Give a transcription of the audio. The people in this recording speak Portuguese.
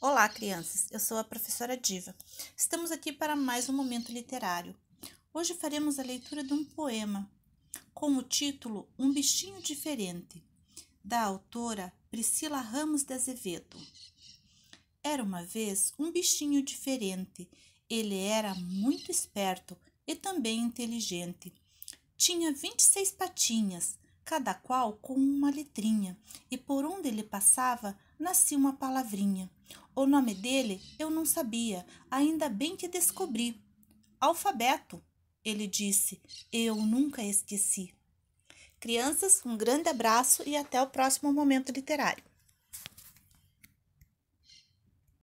Olá, crianças. Eu sou a professora Diva. Estamos aqui para mais um momento literário. Hoje faremos a leitura de um poema com o título Um Bichinho Diferente, da autora Priscila Ramos de Azevedo. Era uma vez um bichinho diferente. Ele era muito esperto e também inteligente. Tinha 26 patinhas, cada qual com uma letrinha, e passava, nascia uma palavrinha. O nome dele eu não sabia, ainda bem que descobri. Alfabeto, ele disse, eu nunca esqueci. Crianças, um grande abraço e até o próximo momento literário.